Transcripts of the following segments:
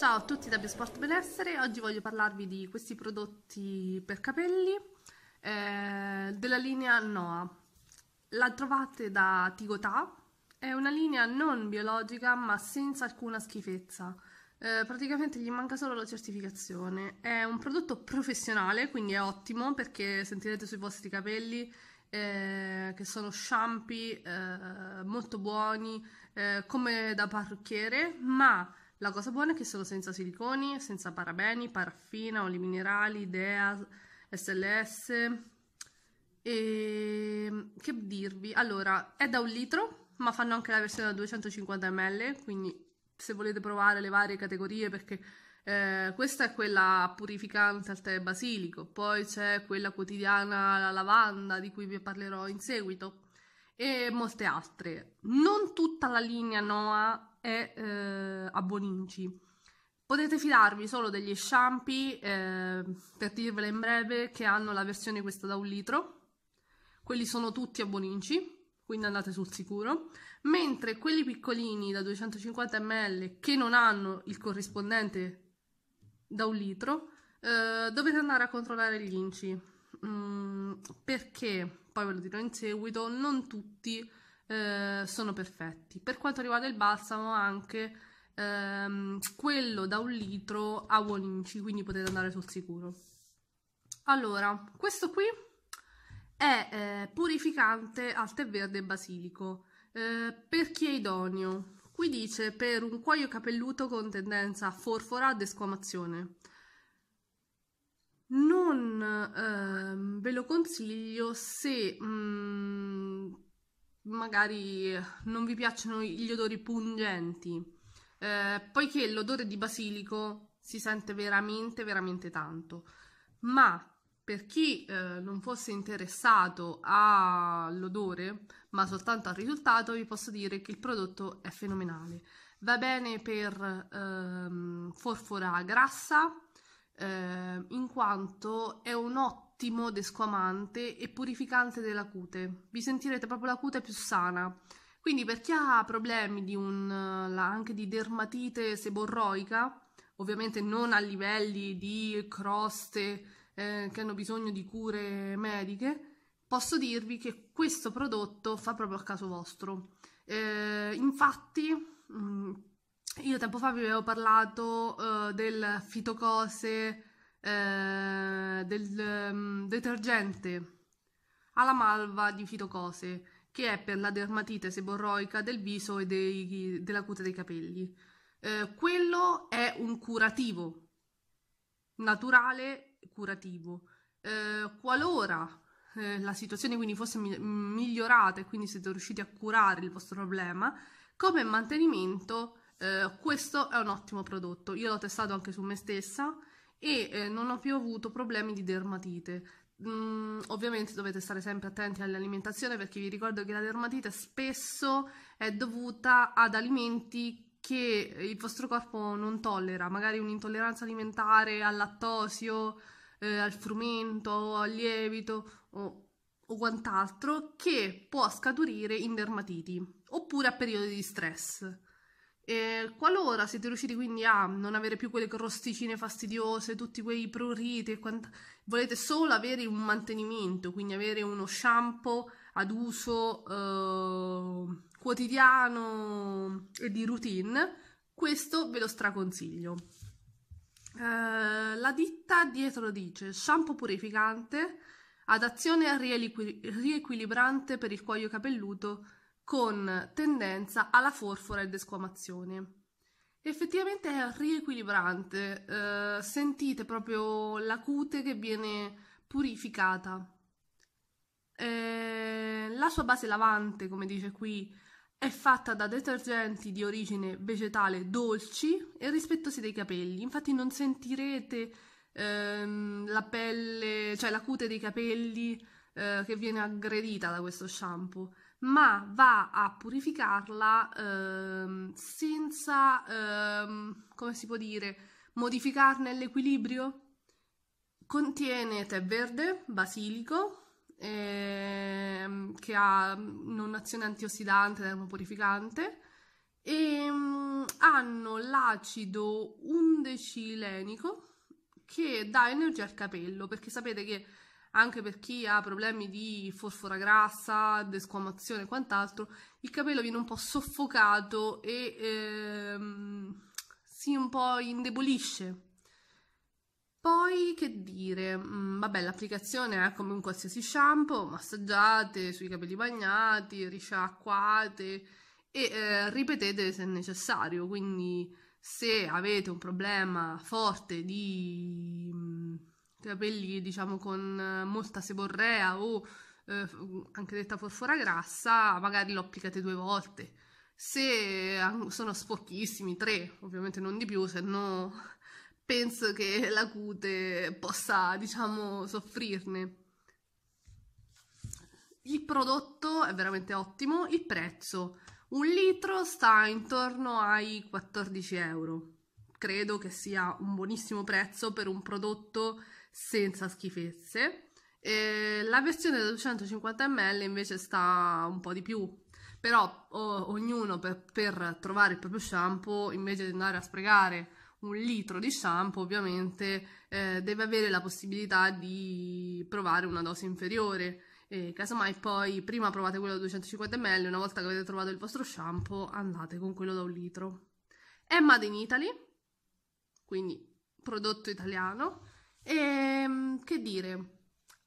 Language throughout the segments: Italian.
Ciao a tutti da Biosport Benessere, oggi voglio parlarvi di questi prodotti per capelli eh, della linea Noa. La trovate da Tigotà, è una linea non biologica ma senza alcuna schifezza. Eh, praticamente gli manca solo la certificazione. È un prodotto professionale, quindi è ottimo perché sentirete sui vostri capelli eh, che sono sciampi eh, molto buoni, eh, come da parrucchiere, ma la cosa buona è che sono senza siliconi, senza parabeni, paraffina, oli minerali, DEA, SLS e che dirvi? Allora, è da un litro, ma fanno anche la versione da 250 ml, quindi se volete provare le varie categorie perché eh, questa è quella purificante al tè basilico, poi c'è quella quotidiana alla lavanda di cui vi parlerò in seguito e molte altre. Non tutta la linea Noah e eh, a Boninci. Potete fidarvi solo degli sciampi, eh, per dirvela in breve, che hanno la versione questa da un litro. Quelli sono tutti a Boninci, quindi andate sul sicuro. Mentre quelli piccolini da 250 ml che non hanno il corrispondente da un litro, eh, dovete andare a controllare gli inci. Mm, perché, poi ve lo dirò in seguito, non tutti eh, sono perfetti. Per quanto riguarda il balsamo, anche ehm, quello da un litro a un inci, quindi potete andare sul sicuro. Allora, questo qui è eh, purificante al tè verde basilico. Eh, per chi è idoneo? Qui dice per un cuoio capelluto con tendenza a forfora ad esquamazione. Non ehm, ve lo consiglio se mh, mm, magari non vi piacciono gli odori pungenti, eh, poiché l'odore di basilico si sente veramente, veramente tanto. Ma per chi eh, non fosse interessato all'odore, ma soltanto al risultato, vi posso dire che il prodotto è fenomenale. Va bene per ehm, forfora grassa, eh, in quanto è un ottimo ottimo desquamante e purificante della cute. Vi sentirete proprio la cute più sana. Quindi per chi ha problemi un, eh, anche di dermatite seborroica, ovviamente non a livelli di croste eh, che hanno bisogno di cure mediche, posso dirvi che questo prodotto fa proprio a caso vostro. Eh, infatti, mm, io tempo fa vi avevo parlato eh, del fitocose eh, del um, detergente alla malva di fitocose, che è per la dermatite seborroica del viso e dei, della cute dei capelli. Eh, quello è un curativo naturale curativo. Eh, qualora eh, la situazione quindi fosse mi- migliorata e quindi siete riusciti a curare il vostro problema, come mantenimento eh, questo è un ottimo prodotto. Io l'ho testato anche su me stessa e eh, non ho più avuto problemi di dermatite. Mm, ovviamente dovete stare sempre attenti all'alimentazione perché vi ricordo che la dermatite spesso è dovuta ad alimenti che il vostro corpo non tollera, magari un'intolleranza alimentare al lattosio, eh, al frumento, al lievito o, o quant'altro che può scaturire in dermatiti oppure a periodi di stress. E qualora siete riusciti quindi a non avere più quelle crosticine fastidiose, tutti quei pruriti e quant- volete solo avere un mantenimento, quindi avere uno shampoo ad uso eh, quotidiano e di routine, questo ve lo straconsiglio. Eh, la ditta dietro dice shampoo purificante ad azione riequilibrante per il cuoio capelluto con tendenza alla forfora ed esquamazione. Effettivamente è riequilibrante, eh, sentite proprio la cute che viene purificata. Eh, la sua base lavante, come dice qui, è fatta da detergenti di origine vegetale dolci e rispettosi dei capelli. Infatti non sentirete ehm, la pelle, cioè la cute dei capelli eh, che viene aggredita da questo shampoo ma va a purificarla ehm, senza, ehm, come si può dire, modificarne l'equilibrio. Contiene tè verde, basilico, ehm, che ha un'azione antiossidante, ed purificante, e ehm, hanno l'acido undecilenico che dà energia al capello, perché sapete che anche per chi ha problemi di forfora grassa, desquamazione e quant'altro, il capello viene un po' soffocato e ehm, si un po' indebolisce. Poi che dire, mm, vabbè l'applicazione è come un qualsiasi shampoo, massaggiate sui capelli bagnati, risciacquate e eh, ripetete se necessario, quindi se avete un problema forte di capelli diciamo con eh, molta seborrea o eh, anche detta forfora grassa, magari lo applicate due volte. Se sono sporchissimi, tre, ovviamente non di più, se no penso che la cute possa, diciamo, soffrirne. Il prodotto è veramente ottimo, il prezzo un litro sta intorno ai 14 euro. Credo che sia un buonissimo prezzo per un prodotto senza schifezze. E la versione da 250 ml invece sta un po' di più, però o, ognuno per, per, trovare il proprio shampoo, invece di andare a sprecare un litro di shampoo, ovviamente eh, deve avere la possibilità di provare una dose inferiore. E casomai poi prima provate quello da 250 ml, una volta che avete trovato il vostro shampoo andate con quello da un litro. È Made in Italy, quindi prodotto italiano e ehm, che dire?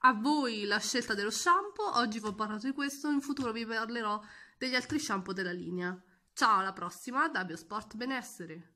A voi la scelta dello shampoo, oggi vi ho parlato di questo, in futuro vi parlerò degli altri shampoo della linea. Ciao, alla prossima da Biosport Benessere!